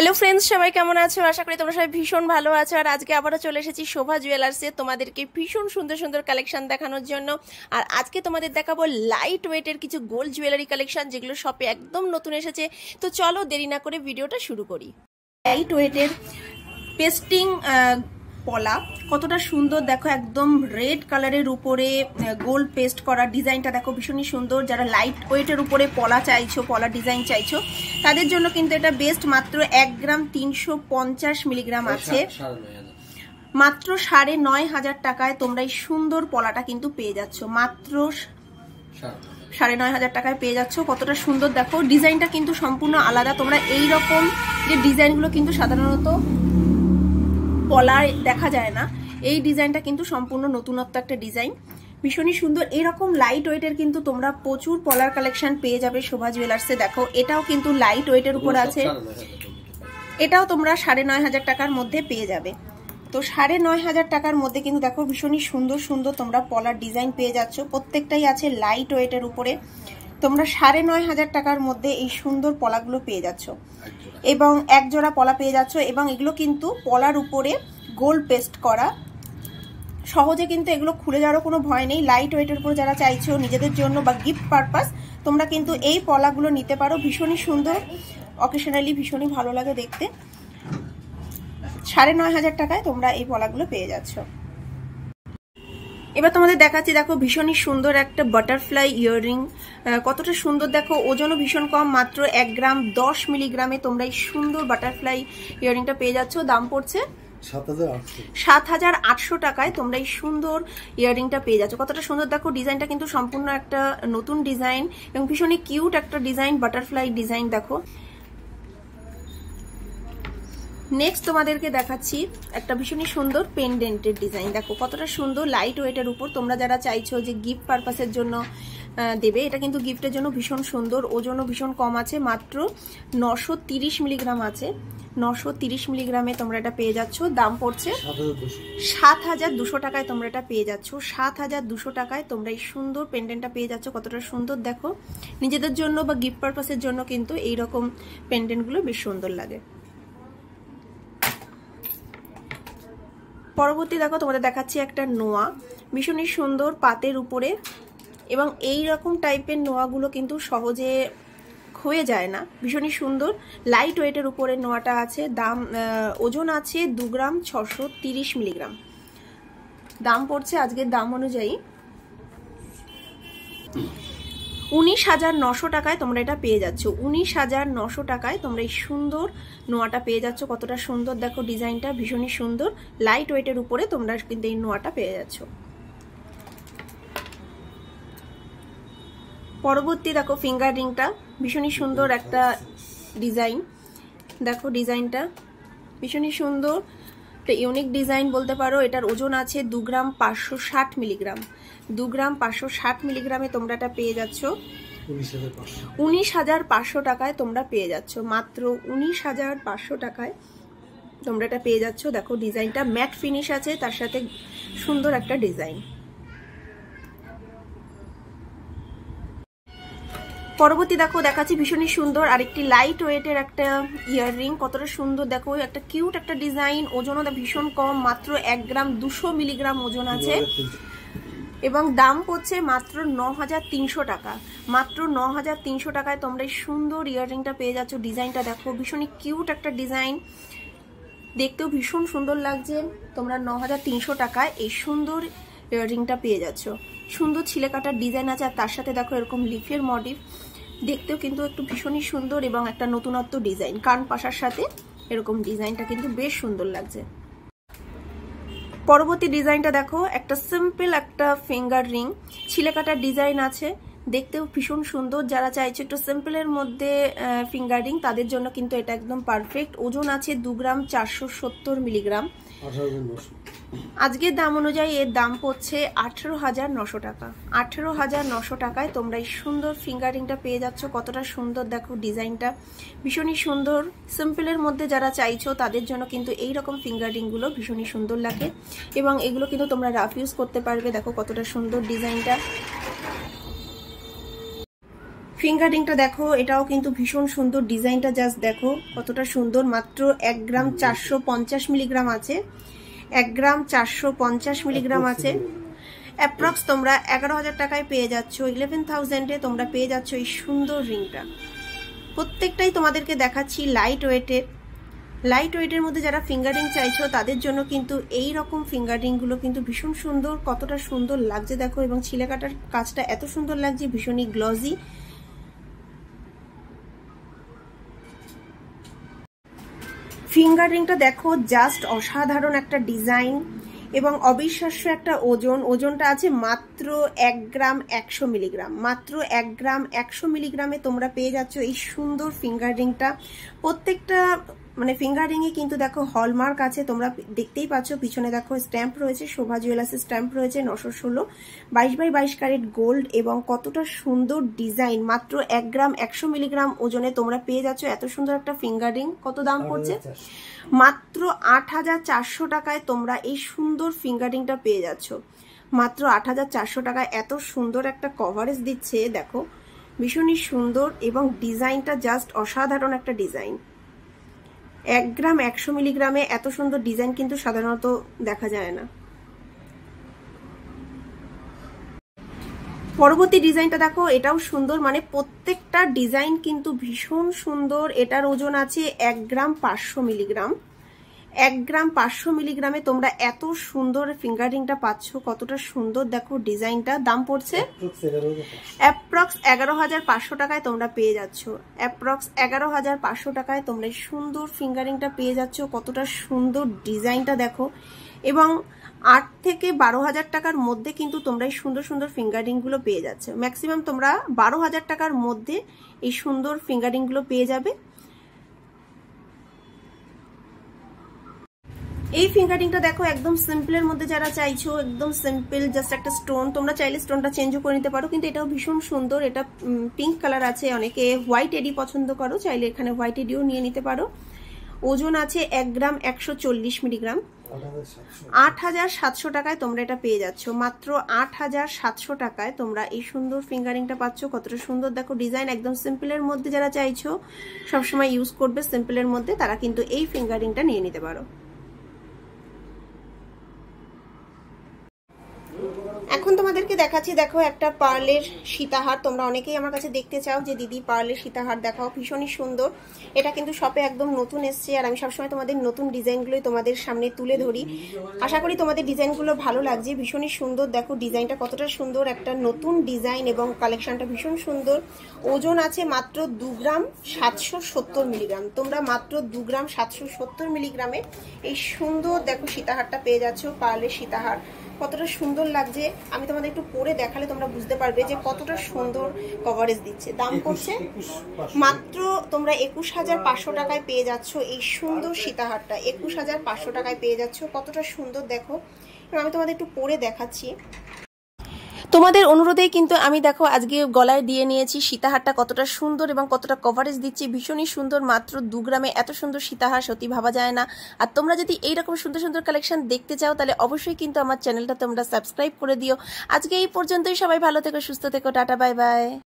hello friends সবাই কেমন আছো আশা করি তোমরা সবাই ভীষণ ভালো আছো আর আজকে আবারও চলে এসেছি শোভা জুয়েলার্সে তোমাদেরকে ভীষণ সুন্দর সুন্দর কালেকশন দেখানোর জন্য আর আজকে তোমাদের দেখাবো লাইট ওয়েটের কিছু গোল্ড জুয়েলারি কালেকশন যেগুলো শপে একদম নতুন এসেছে তো চলো দেরি না করে ভিডিওটা শুরু করি লাইট ওয়েটের পেস্টিং পলা কতটা সুন্দর দেখো একদম রেড কালারের উপরে গোল্ড পেস্ট করা ডিজাইনটা দেখো ভীষণই সুন্দর যারা লাইট ওয়েটের উপরে পলা চাইছো পলা ডিজাইন চাইছো তাদের জন্য কিন্তু এটা বেস্ট মাত্র এক গ্রাম তিনশো মিলিগ্রাম আছে মাত্র সাড়ে নয় হাজার টাকায় তোমরা এই সুন্দর পলাটা কিন্তু পেয়ে যাচ্ছ মাত্র সাড়ে নয় হাজার টাকায় পেয়ে যাচ্ছ কতটা সুন্দর দেখো ডিজাইনটা কিন্তু সম্পূর্ণ আলাদা তোমরা এই রকম যে ডিজাইনগুলো কিন্তু সাধারণত পলায় দেখা যায় না এই ডিজাইনটা কিন্তু সম্পূর্ণ নতুনত্ব একটা ডিজাইন ভীষণই সুন্দর এরকম লাইট ওয়েটের কিন্তু তোমরা প্রচুর পলার কালেকশন পেয়ে যাবে শোভা জুয়েলার্সে দেখো এটাও কিন্তু লাইট ওয়েটের উপর আছে এটাও তোমরা সাড়ে নয় হাজার টাকার মধ্যে পেয়ে যাবে তো সাড়ে নয় হাজার টাকার মধ্যে কিন্তু দেখো ভীষণই সুন্দর সুন্দর তোমরা পলার ডিজাইন পেয়ে যাচ্ছ প্রত্যেকটাই আছে লাইট ওয়েটের উপরে তোমরা সাড়ে নয় হাজার টাকার মধ্যে এই সুন্দর পলাগুলো পেয়ে যাচ্ছ এবং এক জোড়া পলা পেয়ে যাচ্ছ এবং এগুলো কিন্তু পলার উপরে গোল্ড পেস্ট করা সহজে কিন্তু এগুলো খুলে যাওয়ার কোনো ভয় নেই লাইট ওয়েটের উপর যারা চাইছো নিজেদের জন্য বা গিফট পারপাস তোমরা কিন্তু এই পলাগুলো নিতে পারো ভীষণই সুন্দর অকেশনালি ভীষণই ভালো লাগে দেখতে সাড়ে নয় হাজার টাকায় তোমরা এই পলাগুলো পেয়ে যাচ্ছ এবার তোমাদের দেখাচ্ছি দেখো ভীষণই সুন্দর একটা বাটারফ্লাই ইয়াররিং কতটা সুন্দর দেখো ওজনও ভীষণ কম মাত্র এক গ্রাম দশ মিলিগ্রামে তোমরা এই সুন্দর বাটারফ্লাই ইয়াররিংটা পেয়ে যাচ্ছ দাম পড়ছে সাত হাজার আটশো টাকায় তোমরা এই সুন্দর ইয়াররিংটা পেয়ে যাচ্ছ কতটা সুন্দর দেখো ডিজাইনটা কিন্তু সম্পূর্ণ একটা নতুন ডিজাইন এবং ভীষণই কিউট একটা ডিজাইন বাটারফ্লাই ডিজাইন দেখো নেক্সট তোমাদেরকে দেখাচ্ছি একটা ভীষণই সুন্দর পেন্ডেন্টের ডিজাইন দেখো কতটা সুন্দর লাইট ওয়েটের উপর তোমরা যারা চাইছো যে গিফট পারপাসের জন্য দেবে এটা কিন্তু গিফটের জন্য ভীষণ সুন্দর ওজনও ভীষণ কম আছে মাত্র নশো মিলিগ্রাম আছে নশো মিলিগ্রামে তোমরা এটা পেয়ে যাচ্ছ দাম পড়ছে সাত হাজার দুশো টাকায় তোমরা এটা পেয়ে যাচ্ছ সাত হাজার দুশো টাকায় তোমরা এই সুন্দর পেন্ডেন্টটা পেয়ে যাচ্ছ কতটা সুন্দর দেখো নিজেদের জন্য বা গিফট পারপাসের জন্য কিন্তু এইরকম পেন্ডেন্টগুলো বেশ সুন্দর লাগে পরবর্তী দেখো তোমাদের দেখাচ্ছি একটা নোয়া ভীষণই সুন্দর পাতের উপরে এবং এই রকম টাইপের নোয়াগুলো কিন্তু সহজে হয়ে যায় না ভীষণই সুন্দর লাইট ওয়েটের উপরে নোয়াটা আছে দাম ওজন আছে দু গ্রাম ছশো তিরিশ মিলিগ্রাম দাম পড়ছে আজকের দাম অনুযায়ী উনিশ হাজার নশো টাকায় তোমরা এটা পেয়ে যাচ্ছ উনিশ হাজার নশো টাকায় তোমরা এই সুন্দর নোয়াটা পেয়ে যাচ্ছ কতটা সুন্দর দেখো ডিজাইনটা ভীষণই সুন্দর লাইট ওয়েটের উপরে তোমরা কিন্তু এই নোয়াটা পেয়ে যাচ্ছ পরবর্তী দেখো ফিঙ্গার রিংটা ভীষণই সুন্দর একটা ডিজাইন দেখো ডিজাইনটা ভীষণই সুন্দর ইউনিক ডিজাইন বলতে পারো এটার ওজন আছে দু গ্রাম পাঁচশো ষাট মিলিগ্রাম দু গ্রাম পাঁচশো ষাট মিলিগ্রামে তোমরা এটা পেয়ে যাচ্ছ উনিশ হাজার পাঁচশো টাকায় তোমরা পেয়ে যাচ্ছ মাত্র উনিশ হাজার পাঁচশো টাকায় তোমরা এটা পেয়ে যাচ্ছ দেখো ডিজাইনটা ম্যাট ফিনিশ আছে তার সাথে সুন্দর একটা ডিজাইন পরবর্তী দেখো দেখাচ্ছি ভীষণই সুন্দর আর একটি লাইট ওয়েটের একটা ইয়াররিং কতটা সুন্দর দেখো একটা কিউট একটা ডিজাইন ওজনও ভীষণ কম মাত্র এক গ্রাম দুশো মিলিগ্রাম ওজন আছে এবং দাম পড়ছে মাত্র ন হাজার তিনশো টাকা মাত্র ন হাজার তিনশো টাকায় তোমরা এই সুন্দর ইয়াররিংটা পেয়ে যাচ্ছ ডিজাইনটা দেখো ভীষণই কিউট একটা ডিজাইন দেখতেও ভীষণ সুন্দর লাগছে তোমরা ন হাজার তিনশো টাকায় এই সুন্দর ইয়াররিংটা পেয়ে যাচ্ছ সুন্দর ছিলে কাটার ডিজাইন আছে আর তার সাথে দেখো এরকম লিফের মডিফ দেখতেও কিন্তু একটু ভীষণই সুন্দর এবং একটা নতুনত্ব ডিজাইন কান পাশার সাথে এরকম ডিজাইনটা কিন্তু বেশ সুন্দর লাগছে পরবর্তী ডিজাইনটা দেখো একটা সিম্পল একটা ফিঙ্গার রিং কাটার ডিজাইন আছে দেখতেও ভীষণ সুন্দর যারা চাইছে একটু সিম্পলের মধ্যে ফিঙ্গার রিং তাদের জন্য কিন্তু এটা একদম পারফেক্ট ওজন আছে দু গ্রাম চারশো সত্তর মিলিগ্রাম আজকের দাম অনুযায়ী এর দাম পড়ছে আঠেরো হাজার নশো টাকা আঠেরো হাজার নশো টাকায় তোমরা এই সুন্দর ফিঙ্গারিংটা পেয়ে যাচ্ছ কতটা সুন্দর দেখো ডিজাইনটা ভীষণই সুন্দর সিম্পলের মধ্যে যারা চাইছো তাদের জন্য কিন্তু এই রকম ফিঙ্গারিংগুলো ভীষণই সুন্দর লাগে এবং এগুলো কিন্তু তোমরা রাফ ইউজ করতে পারবে দেখো কতটা সুন্দর ডিজাইনটা ফিঙ্গারিংটা দেখো এটাও কিন্তু ভীষণ সুন্দর ডিজাইনটা জাস্ট দেখো কতটা সুন্দর মাত্র এক গ্রাম চারশো মিলিগ্রাম আছে এক গ্রাম চারশো পঞ্চাশ মিলিগ্রাম আছে অ্যাপ্রক্স তোমরা এগারো হাজার টাকায় পেয়ে যাচ্ছ ইলেভেন থাউজেন্ডে তোমরা পেয়ে যাচ্ছ এই সুন্দর রিংটা প্রত্যেকটাই তোমাদেরকে দেখাচ্ছি লাইট ওয়েটের লাইট ওয়েটের মধ্যে যারা ফিঙ্গারিং চাইছো তাদের জন্য কিন্তু এই রকম ফিঙ্গারিংগুলো কিন্তু ভীষণ সুন্দর কতটা সুন্দর লাগছে দেখো এবং ছিলে কাটার কাজটা এত সুন্দর লাগছে ভীষণই গ্লজি ফিঙ্গার রিংটা দেখো জাস্ট অসাধারণ একটা ডিজাইন এবং অবিশ্বাস্য একটা ওজন ওজনটা আছে মাত্র এক গ্রাম একশো মিলিগ্রাম মাত্র এক গ্রাম একশো মিলিগ্রামে তোমরা পেয়ে যাচ্ছ এই সুন্দর ফিঙ্গার রিংটা প্রত্যেকটা মানে ফিঙ্গারিংয়ে কিন্তু দেখো হলমার্ক আছে তোমরা দেখতেই পাচ্ছ পিছনে দেখো স্ট্যাম্প রয়েছে শোভা জুয়েলার্সের স্ট্যাম্প রয়েছে নশো ষোলো বাইশ বাই বাইশ ক্যারেট গোল্ড এবং কতটা সুন্দর ডিজাইন মাত্র এক গ্রাম একশো মিলিগ্রাম ওজনে তোমরা পেয়ে যাচ্ছ এত সুন্দর একটা ফিঙ্গারিং কত দাম পড়ছে মাত্র আট হাজার চারশো টাকায় তোমরা এই সুন্দর ফিঙ্গারিংটা পেয়ে যাচ্ছ মাত্র আট হাজার চারশো টাকায় এত সুন্দর একটা কভারেজ দিচ্ছে দেখো ভীষণই সুন্দর এবং ডিজাইনটা জাস্ট অসাধারণ একটা ডিজাইন এক গ্রাম একশো মিলিগ্রামে এত সুন্দর ডিজাইন কিন্তু সাধারণত দেখা যায় না পরবর্তী ডিজাইনটা দেখো এটাও সুন্দর মানে প্রত্যেকটা ডিজাইন কিন্তু ভীষণ সুন্দর এটার ওজন আছে এক গ্রাম পাঁচশো মিলিগ্রাম এক গ্রাম পাঁচশো মিলিগ্রামে তোমরা এত সুন্দর ফিঙ্গারিংটা পাচ্ছ কতটা সুন্দর দেখো ডিজাইনটা দাম পড়ছে অ্যাপ্রক্স এগারো হাজার পাঁচশো টাকায় তোমরা পেয়ে যাচ্ছ অ্যাপ্রক্স এগারো হাজার পাঁচশো টাকায় তোমরা সুন্দর ফিঙ্গারিংটা পেয়ে যাচ্ছ কতটা সুন্দর ডিজাইনটা দেখো এবং আট থেকে বারো হাজার টাকার মধ্যে কিন্তু তোমরা এই সুন্দর সুন্দর ফিঙ্গারিংগুলো পেয়ে যাচ্ছ ম্যাক্সিমাম তোমরা বারো হাজার টাকার মধ্যে এই সুন্দর ফিঙ্গারিংগুলো পেয়ে যাবে এই ফিঙ্গারিংটা দেখো একদম সিম্পলের মধ্যে যারা চাইছো একদম সিম্পল জাস্ট একটা স্টোন তোমরা চাইলে স্টোনটা চেঞ্জও করে নিতে পারো কিন্তু এটাও ভীষণ সুন্দর এটা পিঙ্ক কালার আছে অনেকে হোয়াইট এডি পছন্দ করো চাইলে এখানে হোয়াইট এডিও নিয়ে নিতে পারো ওজন আছে এক গ্রাম একশো চল্লিশ মিলিগ্রাম আট হাজার সাতশো টাকায় তোমরা এটা পেয়ে যাচ্ছ মাত্র আট হাজার সাতশো টাকায় তোমরা এই সুন্দর ফিঙ্গারিংটা পাচ্ছ কতটা সুন্দর দেখো ডিজাইন একদম সিম্পলের মধ্যে যারা চাইছো সবসময় ইউজ করবে সিম্পলের মধ্যে তারা কিন্তু এই ফিঙ্গারিংটা নিয়ে নিতে পারো এখন তোমাদেরকে দেখাচ্ছি দেখো একটা পার্লের সীতাহার তোমরা অনেকেই আমার কাছে দেখতে চাও যে দিদি পার্লের সীতাহার দেখাও ভীষণই সুন্দর এটা কিন্তু শপে একদম নতুন এসছে আর আমি সবসময় তোমাদের নতুন ডিজাইনগুলোই তোমাদের সামনে তুলে ধরি আশা করি তোমাদের ডিজাইনগুলো ভালো লাগছে ভীষণই সুন্দর দেখো ডিজাইনটা কতটা সুন্দর একটা নতুন ডিজাইন এবং কালেকশনটা ভীষণ সুন্দর ওজন আছে মাত্র দু গ্রাম সাতশো সত্তর মিলিগ্রাম তোমরা মাত্র দু গ্রাম সাতশো সত্তর মিলিগ্রামে এই সুন্দর দেখো সীতাহারটা পেয়ে যাচ্ছ পার্লের সীতাহার কতটা সুন্দর লাগছে আমি তোমাদের একটু পরে দেখালে তোমরা বুঝতে পারবে যে কতটা সুন্দর কভারেজ দিচ্ছে দাম করছে মাত্র তোমরা একুশ হাজার পাঁচশো টাকায় পেয়ে যাচ্ছ এই সুন্দর সীতাহারটা একুশ হাজার পাঁচশো টাকায় পেয়ে যাচ্ছ কতটা সুন্দর দেখো আমি তোমাদের একটু পরে দেখাচ্ছি তোমাদের অনুরোধেই কিন্তু আমি দেখো আজকে গলায় দিয়ে নিয়েছি সীতাহারটা কতটা সুন্দর এবং কতটা কভারেজ দিচ্ছে ভীষণই সুন্দর মাত্র দু গ্রামে এত সুন্দর সীতাহার সত্যি ভাবা যায় না আর তোমরা যদি এইরকম সুন্দর সুন্দর কালেকশন দেখতে চাও তাহলে অবশ্যই কিন্তু আমার চ্যানেলটা তোমরা সাবস্ক্রাইব করে দিও আজকে এই পর্যন্তই সবাই ভালো থেকো সুস্থ থেকো টাটা বাই বাই